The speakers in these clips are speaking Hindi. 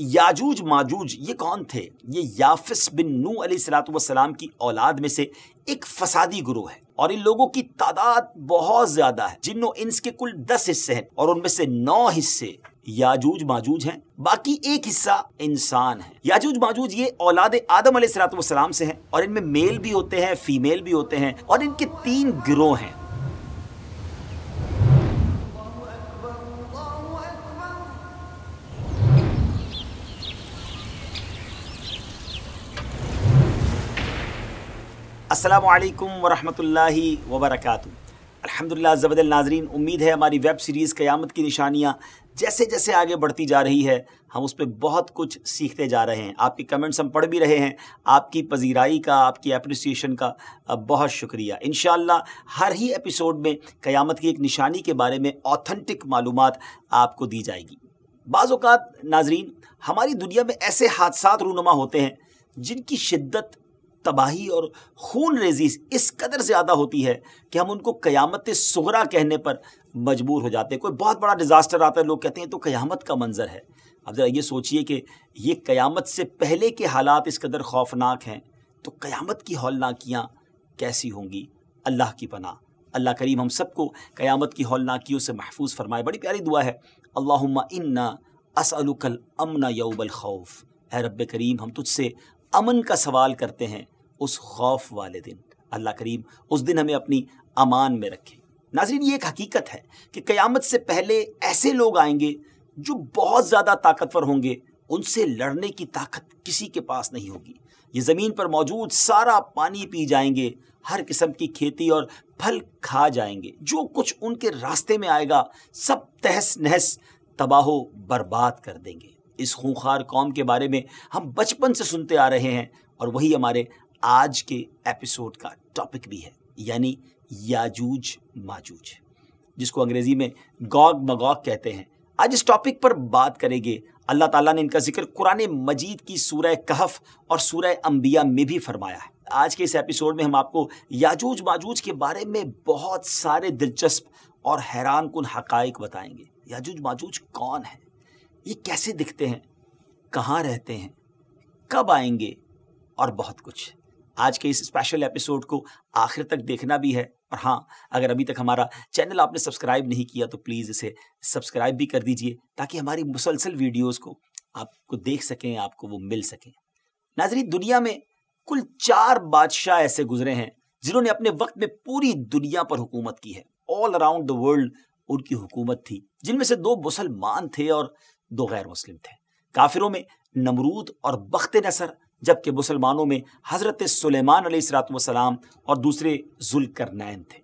याजूज माजूज ये कौन थे ये याफिस बिन नू सलाम की औलाद में से एक फसादी गुरु है और इन लोगों की तादाद बहुत ज्यादा है जिन्नो इंस के कुल दस हिस्से हैं और उनमें से नौ हिस्से याजूज माजूज हैं बाकी एक हिस्सा इंसान है याजूज माजूज ये औलाद आदम सलाम से हैं और इनमें मेल भी होते हैं फीमेल भी होते हैं और इनके तीन गिरोह हैं असलकम वरहमल वबरक अलहमदिल्ला ज़बदल नाजरीन उम्मीद है हमारी वेब सीरीज़ क़यामत की निशानियाँ जैसे जैसे आगे बढ़ती जा रही है हम उस पर बहुत कुछ सीखते जा रहे हैं आपके कमेंट्स हम पढ़ भी रहे हैं आपकी पजीराई का आपकी अप्रिसिएशन का बहुत शुक्रिया इन हर ही एपिसोड में क़यामत की एक निशानी के बारे में ऑथेंटिक मालूम आपको दी जाएगी बाज़ात नाजरीन हमारी दुनिया में ऐसे हादसा रूनुमा होते हैं जिनकी शिद्दत तबाही और खून रेजी इस कदर ज़्यादा होती है कि हम उनको क़यामत सुगरा कहने पर मजबूर हो जाते हैं कोई बहुत बड़ा डिज़ास्टर आता है लोग कहते हैं तो क़यामत का मंज़र है अब ज़रा ये सोचिए कि ये क़यामत से पहले के हालात इस कदर खौफनाक हैं तो क़यामत की हौलनाकियाँ कैसी होंगी अल्लाह की पना अल्लाह करीम हम सबको क़यामत की हौलनाकियों से महफूज फरमाए बड़ी प्यारी दुआ है अल्ला इन्ना असलकल अमन यऊबल खौफ है रब करीम हम तुझसे अमन का सवाल करते हैं उस खौफ वाले दिन अल्लाह करीम उस दिन हमें अपनी अमान में रखे नाजरीन ये एक हकीकत है कि क़यामत से पहले ऐसे लोग आएंगे जो बहुत ज़्यादा ताकतवर होंगे उनसे लड़ने की ताकत किसी के पास नहीं होगी ये ज़मीन पर मौजूद सारा पानी पी जाएंगे हर किस्म की खेती और फल खा जाएंगे जो कुछ उनके रास्ते में आएगा सब तहस नहस तबाहो बर्बाद कर देंगे इस खूंखार कौम के बारे में हम बचपन से सुनते आ रहे हैं और वही हमारे आज के एपिसोड का टॉपिक भी है यानी याजूज माजूज जिसको अंग्रेजी में गॉग मगॉग कहते हैं आज इस टॉपिक पर बात करेंगे अल्लाह ताला ने इनका जिक्र कुरान मजीद की सूरह कहफ और सूरह अंबिया में भी फरमाया है आज के इस एपिसोड में हम आपको याजूज माजूज के बारे में बहुत सारे दिलचस्प और हैरान कन हक़ बताएंगे याजूज माजूज कौन है ये कैसे दिखते हैं कहाँ रहते हैं कब आएंगे और बहुत कुछ आज के इस स्पेशल एपिसोड को आखिर तक देखना भी है और हाँ अगर अभी तक हमारा चैनल आपने सब्सक्राइब नहीं किया तो प्लीज़ इसे सब्सक्राइब भी कर दीजिए ताकि हमारी मुसलसल वीडियोज़ को आपको देख सकें आपको वो मिल सकें नाजरी दुनिया में कुल चार बादशाह ऐसे गुजरे हैं जिन्होंने अपने वक्त में पूरी दुनिया पर हुकूमत की है ऑल अराउंड द वर्ल्ड उनकी हुकूमत थी जिनमें से दो मुसलमान थे और दो गैर मुस्लिम थे काफिरों में नमरूद और बख्त नसर जबकि मुसलमानों में हज़रत सुलेमान सलाम और दूसरे जुल्करनैन थे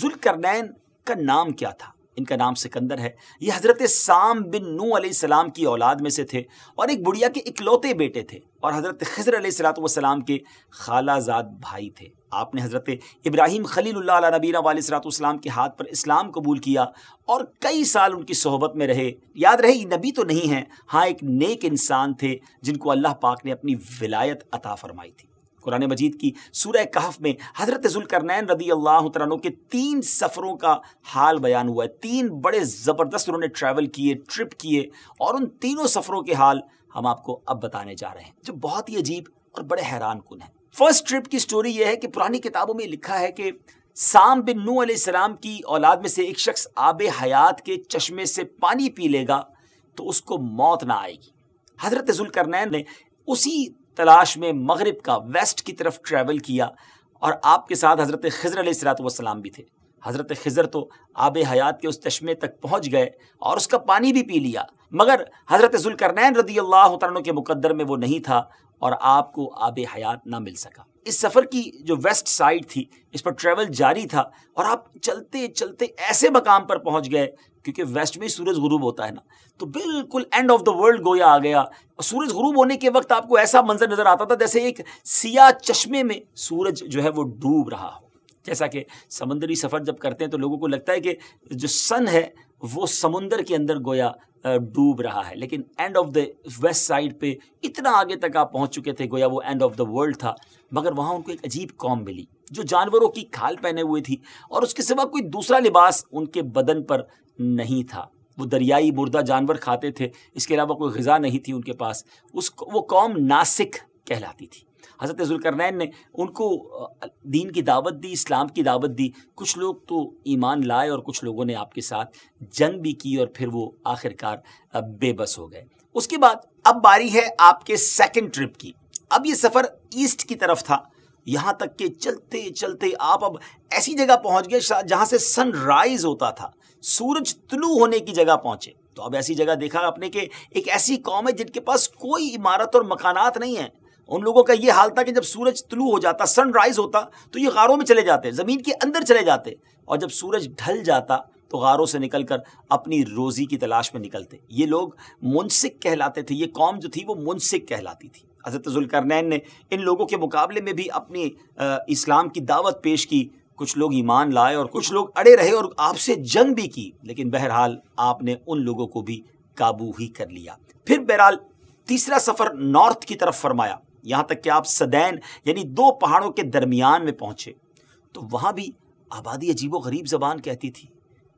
जुल्करनैन का नाम क्या था इनका नाम सिकंदर है ये हज़रत साम बिन नू सलाम की औलाद में से थे और एक बुढ़िया के इकलौते बेटे थे और हज़रत खजर सलाम के खालाजाद भाई थे आपने हज़रत इब्राहिम खलील नबीना वालसलाम के हाथ पर इस्लाम कबूल किया और कई साल उनकी सोहबत में रहे याद रहे ये नबी तो नहीं हैं हाँ एक नेक इंसान थे जिनको अल्लाह पाक ने अपनी विलायत अता फरमाई थी कुरान मजीद की सूर कहफ में हज़रत जुलकरनैन रदी अल्लाह तु के तीन सफ़रों का हाल बयान हुआ है तीन बड़े ज़बरदस्त उन्होंने ट्रैवल किए ट्रिप किए और उन तीनों सफ़रों के हाल हम आपको अब बताने जा रहे हैं जो बहुत ही अजीब और बड़े हैरान कन है फर्स्ट ट्रिप की स्टोरी यह है कि पुरानी किताबों में लिखा है कि साम बिन नू सलाम की औलाद में से एक शख्स आब हयात के चश्मे से पानी पी लेगा तो उसको मौत ना आएगी हज़रत जुलकरनैन ने उसी तलाश में मगरब का वेस्ट की तरफ ट्रैवल किया और आपके साथ हज़रत खज़र सलाम भी थे हज़रत खज़र तो आब हयात के उस चश्मे तक पहुँच गए और उसका पानी भी पी लिया मगर हज़रत जुलकरनैन रदी अल्लाह के मुकदर में वो नहीं था और आपको आब हयात ना मिल सका इस सफ़र की जो वेस्ट साइड थी इस पर ट्रैवल जारी था और आप चलते चलते ऐसे मकाम पर पहुंच गए क्योंकि वेस्ट में सूरज गुरूब होता है ना तो बिल्कुल एंड ऑफ द वर्ल्ड गोया आ गया और सूरज गुरूब होने के वक्त आपको ऐसा मंजर नज़र आता था जैसे एक सिया चश्मे में सूरज जो है वो डूब रहा हो जैसा कि समंदरी सफ़र जब करते हैं तो लोगों को लगता है कि जो सन है वो समुंदर के अंदर गोया डूब रहा है लेकिन end of the west side पे इतना आगे तक आप पहुंच चुके थे गोया वो एंड ऑफ द वर्ल्ड था मगर वहाँ उनको एक अजीब कॉम मिली जो जानवरों की खाल पहने हुए थी और उसके सिवा कोई दूसरा लिबास उनके बदन पर नहीं था वो दरियाई मुर्दा जानवर खाते थे इसके अलावा कोई गज़ा नहीं थी उनके पास उस वो कौम नासिक कहलाती थी हज़रत जुलकरनैन ने उनको दीन की दावत दी इस्लाम की दावत दी कुछ लोग तो ईमान लाए और कुछ लोगों ने आपके साथ जंग भी की और फिर वो आखिरकार बेबस हो गए उसके बाद अब बारी है आपके सेकंड ट्रिप की अब ये सफ़र ईस्ट की तरफ था यहाँ तक के चलते चलते आप अब ऐसी जगह पहुँच गए जहाँ से सनराइज होता था सूरज तुलु होने की जगह पहुँचे तो अब ऐसी जगह देखा आपने कि एक ऐसी कौम है जिनके पास कोई इमारत और मकानात नहीं है उन लोगों का ये हाल था कि जब सूरज तुलू हो जाता सनराइज होता तो ये गारों में चले जाते ज़मीन के अंदर चले जाते और जब सूरज ढल जाता तो गारों से निकलकर अपनी रोज़ी की तलाश में निकलते ये लोग मुनसिक कहलाते थे ये कौम जो थी वो मुनसिक कहलाती थी हज़रत जुल्करनैन ने इन लोगों के मुकाबले में भी अपनी इस्लाम की दावत पेश की कुछ लोग ईमान लाए और कुछ लोग अड़े रहे और आपसे जंग भी की लेकिन बहरहाल आपने उन लोगों को भी काबू ही कर लिया फिर बहरहाल तीसरा सफ़र नॉर्थ की तरफ फरमाया यहाँ तक कि आप सदैन यानी दो पहाड़ों के दरमियान में पहुँचे तो वहाँ भी आबादी अजीब गरीब जबान कहती थी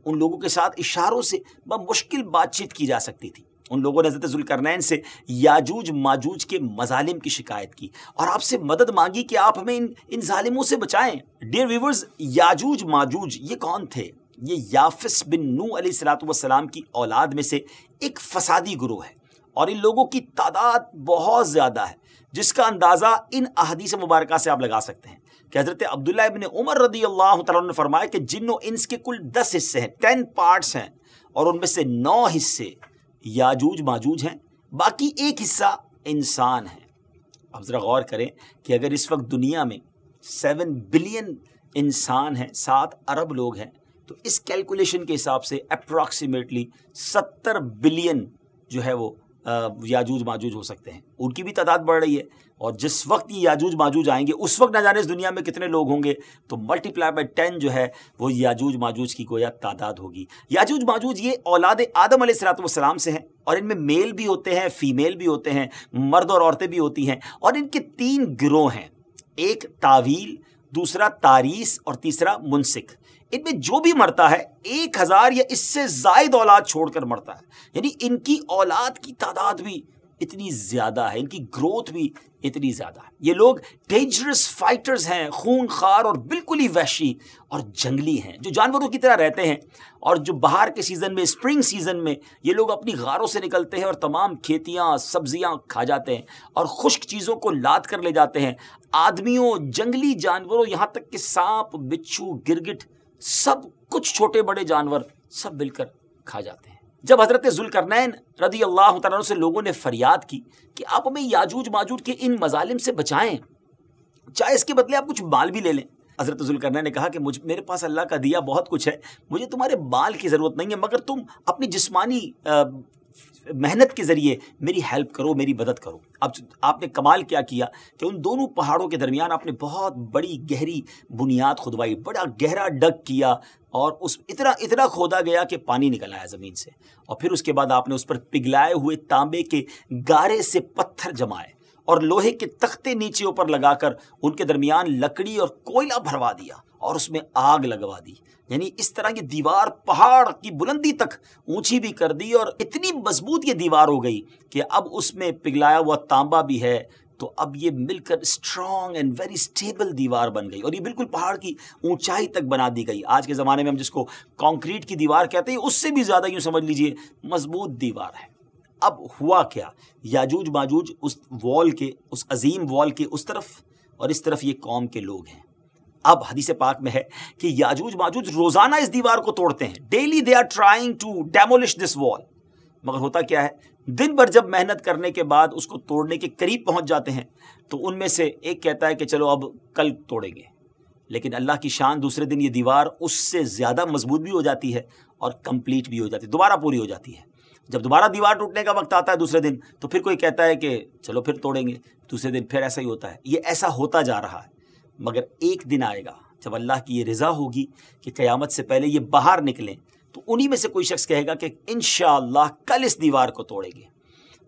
उन लोगों के साथ इशारों से बमुश्किल बातचीत की जा सकती थी उन लोगों ने हजरत जुलकरनैन से याजूज माजूज के मजालिम की शिकायत की और आपसे मदद मांगी कि आप हमें इन इन ालिमों से बचाएं डियर व्यूवर्स याजूज माजूज ये कौन थे ये याफिस बिन नू सलाम की औलाद में से एक फसादी गुरु है और इन लोगों की तादाद बहुत ज़्यादा है जिसका अंदाज़ा इन अहदीस मुबारक से आप लगा सकते हैं कि हज़रत अब्दुल्ला इबन उमर रदी अल्लाह ने फरमाया कि जिन्नो इनके कुल दस हिस्से हैं टेन पार्ट्स हैं और उनमें से नौ हिस्से याजूज माजूज हैं बाकी एक हिस्सा इंसान है अब ज़रा गौर करें कि अगर इस वक्त दुनिया में सेवन बिलियन इंसान हैं सात अरब लोग हैं तो इस कैलकुलेशन के हिसाब से अप्रॉक्सीमेटली सत्तर बिलियन जो है वो याजूज माजूज हो सकते हैं उनकी भी तादाद बढ़ रही है और जिस वक्त ये याजूज माजूज आएंगे उस वक्त ना जाने इस दुनिया में कितने लोग होंगे तो मल्टीप्लाई बाई टेन जो है वो याजूज माजूज की गोया तादाद होगी याजूज माजूज ये औलाद आदम सलाम से हैं और इनमें मेल भी होते हैं फीमेल भी होते हैं मर्द और औरतें भी होती हैं और इनके तीन ग्रोह हैं एक तावील दूसरा तारीस और तीसरा मुनसिक इनमें जो भी मरता है एक हज़ार या इससे जायद औलाद छोड़कर मरता है यानी इनकी औलाद की तादाद भी इतनी ज़्यादा है इनकी ग्रोथ भी इतनी ज़्यादा है ये लोग डेंजरस फाइटर्स हैं खून खार और बिल्कुल ही वैशी और जंगली हैं जो जानवरों की तरह रहते हैं और जो बाहर के सीज़न में स्प्रिंग सीज़न में ये लोग अपनी गारों से निकलते हैं और तमाम खेतियाँ सब्जियाँ खा जाते हैं और खुश्क चीज़ों को लाद कर ले जाते हैं आदमियों जंगली जानवरों यहाँ तक कि सांप बिच्छू गिरगिट सब कुछ छोटे बड़े जानवर सब मिलकर खा जाते हैं जब हजरत जुलकरनैन रदी अल्लाह तु से लोगों ने फरियाद की कि आप हमें याजूज माजूज के इन मजालिम से बचाएं चाहे इसके बदले आप कुछ बाल भी ले लें हजरत जुलकरना ने कहा कि मुझ मेरे पास अल्लाह का दिया बहुत कुछ है मुझे तुम्हारे बाल की ज़रूरत नहीं है मगर तुम अपनी जिस्मानी मेहनत के ज़रिए मेरी हेल्प करो मेरी मदद करो अब आपने कमाल क्या किया कि उन दोनों पहाड़ों के दरमियान आपने बहुत बड़ी गहरी बुनियाद खुदवाई बड़ा गहरा डग किया और उस इतना इतना खोदा गया कि पानी निकल आया ज़मीन से और फिर उसके बाद आपने उस पर पिघलाए हुए तांबे के गारे से पत्थर जमाए और लोहे के तख्ते नीचे ऊपर लगाकर उनके दरमियान लकड़ी और कोयला भरवा दिया और उसमें आग लगवा दी यानी इस तरह की दीवार पहाड़ की बुलंदी तक ऊंची भी कर दी और इतनी मजबूत ये दीवार हो गई कि अब उसमें पिघलाया हुआ तांबा भी है तो अब ये मिलकर स्ट्रांग एंड वेरी स्टेबल दीवार बन गई और ये बिल्कुल पहाड़ की ऊंचाई तक बना दी गई आज के ज़माने में हम जिसको कंक्रीट की दीवार कहते हैं उससे भी ज़्यादा यूँ समझ लीजिए मजबूत दीवार है अब हुआ क्या याजूज माजूज उस वॉल के उस अजीम वॉल के उस तरफ और इस तरफ ये कौम के लोग हैं अब हदीस पाक में है कि याजूज माजूज रोजाना इस दीवार को तोड़ते हैं daily they are trying to demolish this wall मगर होता क्या है दिन भर जब मेहनत करने के बाद उसको तोड़ने के करीब पहुंच जाते हैं तो उनमें से एक कहता है कि चलो अब कल तोड़ेंगे लेकिन अल्लाह की शान दूसरे दिन ये दीवार उससे ज़्यादा मजबूत भी हो जाती है और कंप्लीट भी हो जाती है दोबारा पूरी हो जाती है जब दोबारा दीवार टूटने का वक्त आता है दूसरे दिन तो फिर कोई कहता है कि चलो फिर तोड़ेंगे दूसरे दिन फिर ऐसा ही होता है ये ऐसा होता जा रहा है मगर एक दिन आएगा जब अल्लाह की ये रज़ा होगी कि क़यामत से पहले ये बाहर निकलें तो उन्हीं में से कोई शख्स कहेगा कि इन कल इस दीवार को तोड़ेंगे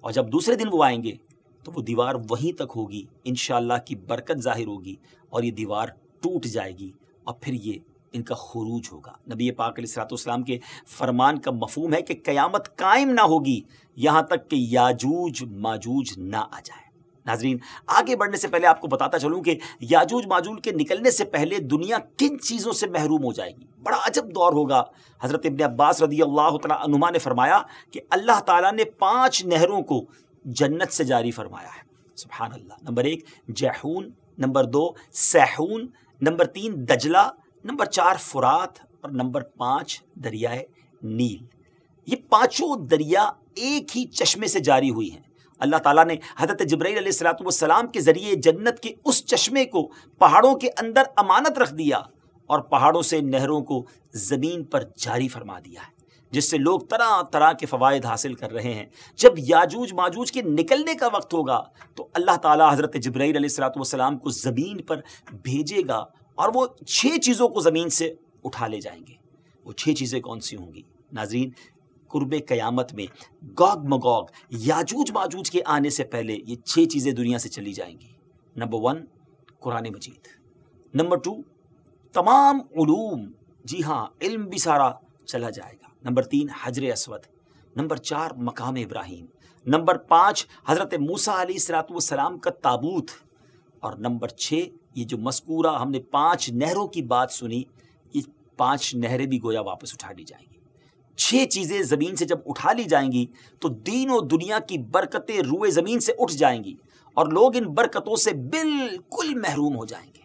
और जब दूसरे दिन वो आएंगे तो वो दीवार वहीं तक होगी इन की बरकत ज़ाहिर होगी और ये दीवार टूट जाएगी और फिर ये इनका खरूज होगा नबी पाक सलातम के फरमान का मफहम है कि क़यामत कायम ना होगी यहाँ तक कि याजूज माजूज ना आ जाए नाजरीन आगे बढ़ने से पहले आपको बताता चलूँ कि याजूज माजूज के निकलने से पहले दुनिया किन चीज़ों से महरूम हो जाएगी बड़ा अजब दौर होगा हज़रत इबन अब्बास रदी अल्लाह तुमा ने फरमाया कि अल्लाह ताला ने पाँच नहरों को जन्नत से जारी फरमाया है सुबहान अल्लाह नंबर एक जैहून नंबर दो सहून नंबर तीन दजला नंबर चार फुरात और नंबर पाँच दरियाए नील ये पाँचों दरिया एक ही चश्मे से जारी हुई हैं अल्लाह ताला ने हज़रत जबरी सलाम के ज़रिए जन्नत के उस चश्मे को पहाड़ों के अंदर अमानत रख दिया और पहाड़ों से नहरों को ज़मीन पर जारी फरमा दिया है जिससे लोग तरह तरह के फ़वाद हासिल कर रहे हैं जब याजूज माजूज के निकलने का वक्त होगा तो अल्लाह ताला हज़रत जबरी सलाम को ज़मीन पर भेजेगा और वो छः चीज़ों को ज़मीन से उठा ले जाएंगे वो छः चीज़ें कौन सी होंगी नाजरीन कुर्ब क़यामत में गॉग मगॉग याजूज माजूज के आने से पहले ये छः चीज़ें दुनिया से चली जाएंगी number one Quran Majeed number two तमाम ूम जी हाँ इल्म भी सारा चला जाएगा नंबर तीन हजर असवद नंबर चार मकाम इब्राहिम नंबर पाँच हज़रत मूसा सलातम का ताबूत और नंबर छः ये जो मस्कूरा हमने पांच नहरों की बात सुनी ये पांच नहरें भी गोया वापस उठा ली जाएंगी छह चीज़ें ज़मीन से जब उठा ली जाएंगी तो दीन और दुनिया की बरकतें रुए ज़मीन से उठ जाएंगी और लोग इन बरकतों से बिल्कुल महरूम हो जाएंगे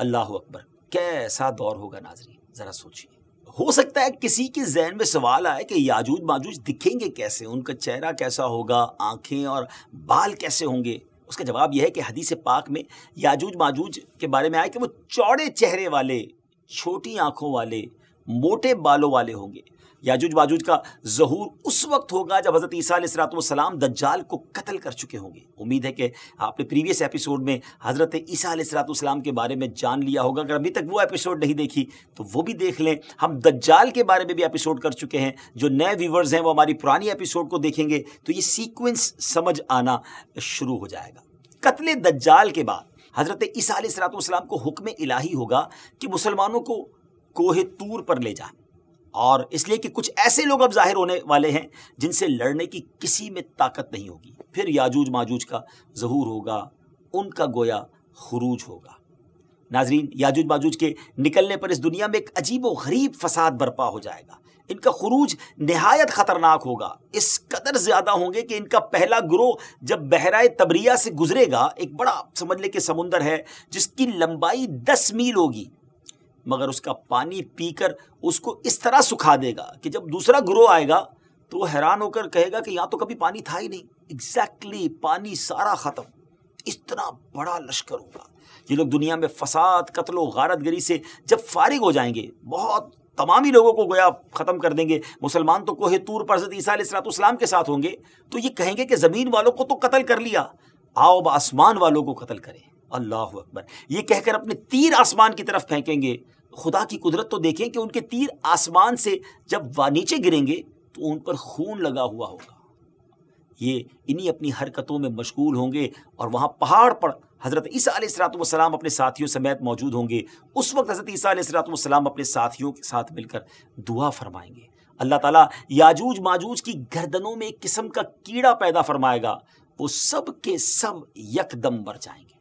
अल्लाह अकबर कैसा दौर होगा नाजरी ज़रा सोचिए हो सकता है किसी के जहन में सवाल आए कि याजूज माजूज दिखेंगे कैसे उनका चेहरा कैसा होगा आंखें और बाल कैसे होंगे उसका जवाब यह है कि हदीस पाक में याजूज माजूज के बारे में आए कि वो चौड़े चेहरे वाले छोटी आंखों वाले मोटे बालों वाले होंगे याजूज बाजूज का जहूर उस वक्त होगा जब हज़रत ईसीम दज्जाल को कत्ल कर चुके होंगे उम्मीद है कि आपने प्रीवियस एपिसोड में हज़रत ईसीम के बारे में जान लिया होगा अगर अभी तक वो एपिसोड नहीं देखी तो वो भी देख लें हम दज्जाल के बारे में भी एपिसोड कर चुके हैं जो नए व्यूवर्स हैं वो हमारी पुरानी एपिसोड को देखेंगे तो ये सीक्वेंस समझ आना शुरू हो जाएगा कत्ल दज्जाल के बाद हज़रत ईसा सलाम को हुक्म इलाही होगा कि मुसलमानों को कोहे तूर पर ले जाए और इसलिए कि कुछ ऐसे लोग अब जाहिर होने वाले हैं जिनसे लड़ने की किसी में ताकत नहीं होगी फिर याजूज माजूज का जहूर होगा उनका गोया खरूज होगा नाजरीन याजूज माजूज के निकलने पर इस दुनिया में एक अजीब व गरीब फसाद बर्पा हो जाएगा इनका खरूज नहायत ख़तरनाक होगा इस कदर ज़्यादा होंगे कि इनका पहला ग्रोह जब बहराए तबरिया से गुजरेगा एक बड़ा समझ ले कि समुंदर है जिसकी लंबाई दस मील होगी मगर उसका पानी पीकर उसको इस तरह सुखा देगा कि जब दूसरा ग्रोह आएगा तो वो हैरान होकर कहेगा कि यहाँ तो कभी पानी था ही नहीं एग्जैक्टली exactly, पानी सारा ख़त्म इतना बड़ा लश्कर होगा ये लोग दुनिया में फसाद कत्लो गारतगरी से जब फारिग हो जाएंगे बहुत तमाम ही लोगों को गोया ख़त्म कर देंगे मुसलमान तो कोहे तूर पर हजरत ईसा के साथ होंगे तो ये कहेंगे कि ज़मीन वालों को तो कत्ल कर लिया आओ आसमान वालों को कत्ल करें अल्लाह अकबर ये कहकर अपने तीर आसमान की तरफ फेंकेंगे खुदा की कुदरत तो देखें कि उनके तीर आसमान से जब वा नीचे गिरेंगे तो उन पर खून लगा हुआ होगा ये इन्हीं अपनी हरकतों में मशगूल होंगे और वहाँ पहाड़ पर हज़रत ईसा सलाम अपने साथियों समेत मौजूद होंगे उस वक्त हज़रत ईसा सलाम अपने साथियों के साथ मिलकर दुआ फरमाएंगे अल्लाह ताला याजूज माजूज की गर्दनों में एक किस्म का कीड़ा पैदा फरमाएगा वो सब के सब यकदम बर जाएंगे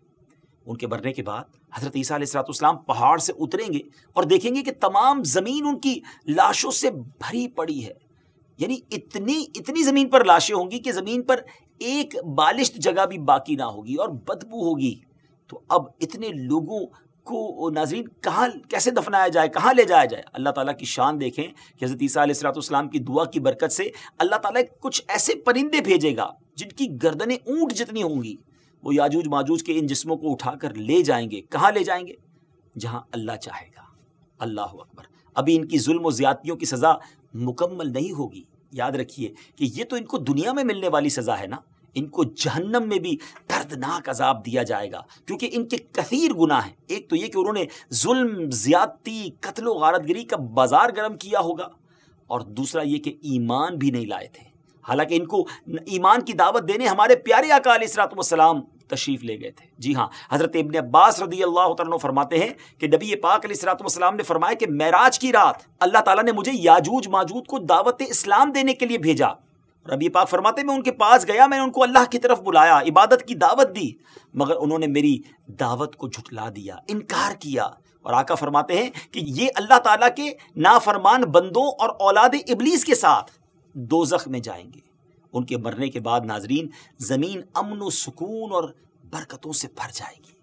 उनके मरने के बाद हज़रत ईसा सलाम पहाड़ से उतरेंगे और देखेंगे कि तमाम ज़मीन उनकी लाशों से भरी पड़ी है यानी इतनी इतनी ज़मीन पर लाशें होंगी कि ज़मीन पर एक बालिश जगह भी बाकी ना होगी और बदबू होगी तो अब इतने लोगों को नाजरीन कहाँ कैसे दफनाया जाए कहाँ ले जाया जाए अल्लाह ताला की शान देखें कि हज़रत ईसीम की दुआ की बरकत से अल्लाह ताला कुछ ऐसे परिंदे भेजेगा जिनकी गर्दनें ऊँट जितनी होंगी वो याजूज माजूज के इन जिस्मों को उठाकर ले जाएंगे कहाँ ले जाएंगे जहाँ अल्लाह चाहेगा अल्लाह अकबर अभी इनकी जुल्म और ज़्यादतियों की सज़ा मुकम्मल नहीं होगी याद रखिए कि ये तो इनको दुनिया में मिलने वाली सज़ा है ना इनको जहन्नम में भी दर्दनाक अजाब दिया जाएगा क्योंकि इनके कसीर गुनाह हैं एक तो ये कि उन्होंने जुल्म ज़्यादती कत्लो गारतगिरी का बाजार गर्म किया होगा और दूसरा ये कि ईमान भी नहीं लाए थे हालांकि इनको ईमान की दावत देने हमारे प्यारे अकाल इसरातम तशरीफ़ ले गए थे जी हाँ हज़रत इबन अब्बास रदी अल्लाह तन फरमाते हैं कि नबी पाक सलाम ने फरमाया कि मैराज की रात अल्लाह ताला ने मुझे याजूज माजूद को दावत इस्लाम देने के लिए भेजा रबी पाक फरमाते मैं उनके पास गया मैंने उनको अल्लाह की तरफ बुलाया इबादत की दावत दी मगर उन्होंने मेरी दावत को झुटला दिया इनकार किया और आका फरमाते हैं कि ये अल्लाह ताला के नाफरमान बंदों और औलाद इबलीस के साथ जख्म में जाएंगे उनके मरने के बाद नाजरीन ज़मीन अमन सुकून और बरकतों से भर जाएगी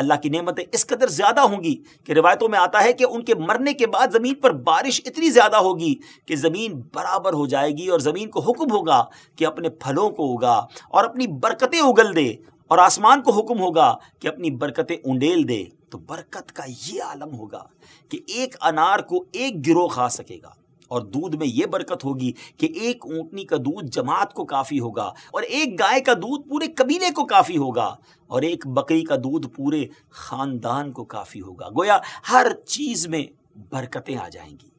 अल्लाह की नेमतें इस कदर ज़्यादा होंगी कि रिवायतों में आता है कि उनके मरने के बाद ज़मीन पर बारिश इतनी ज़्यादा होगी कि ज़मीन बराबर हो जाएगी और ज़मीन को हुक्म होगा कि अपने फलों को उगा और अपनी बरकतें उगल दे और आसमान को हुक्म होगा कि अपनी बरकतें उंडेल दे तो बरकत का ये आलम होगा कि एक अनार को एक गिरोह खा सकेगा और दूध में यह बरकत होगी कि एक ऊँटनी का दूध जमात को काफ़ी होगा और एक गाय का दूध पूरे कबीले को काफ़ी होगा और एक बकरी का दूध पूरे ख़ानदान को काफ़ी होगा गोया हर चीज़ में बरकतें आ जाएंगी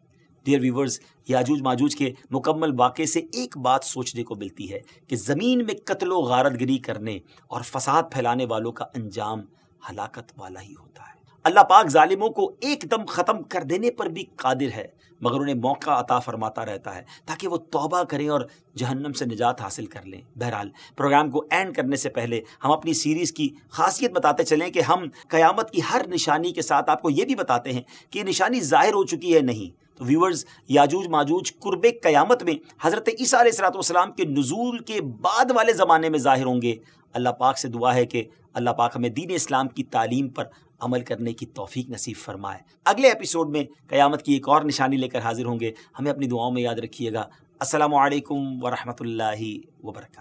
डियर व्यूवर्स याजूज माजूज के मुकम्मल वाक़े से एक बात सोचने को मिलती है कि ज़मीन में कत्लो गारतगिरी करने और फसाद फैलाने वालों का अंजाम हलाकत वाला ही होता है अल्लाह पाक जालिमों को एकदम ख़त्म कर देने पर भी कादिर है मगर उन्हें मौका अता फरमाता रहता है ताकि वो तौबा करें और जहन्नम से निजात हासिल कर लें बहरहाल प्रोग्राम को एंड करने से पहले हम अपनी सीरीज़ की खासियत बताते चलें कि हम क़यामत की हर निशानी के साथ आपको ये भी बताते हैं कि ये निशानी ज़ाहिर हो चुकी है नहीं तो व्यूवर्स याजूज माजूज कुर्ब क़यामत में हज़रत ईसा के नज़ूल के बाद वाले ज़माने में ज़ाहिर होंगे अल्लाह पाक से दुआ है कि अल्लाह पाक हमें दीन इस्लाम की तालीम पर अमल करने की तौफीक नसीब फरमाए अगले एपिसोड में क़यामत की एक और निशानी लेकर हाजिर होंगे हमें अपनी दुआओं में याद रखिएगा असलकम वरहमल वर्का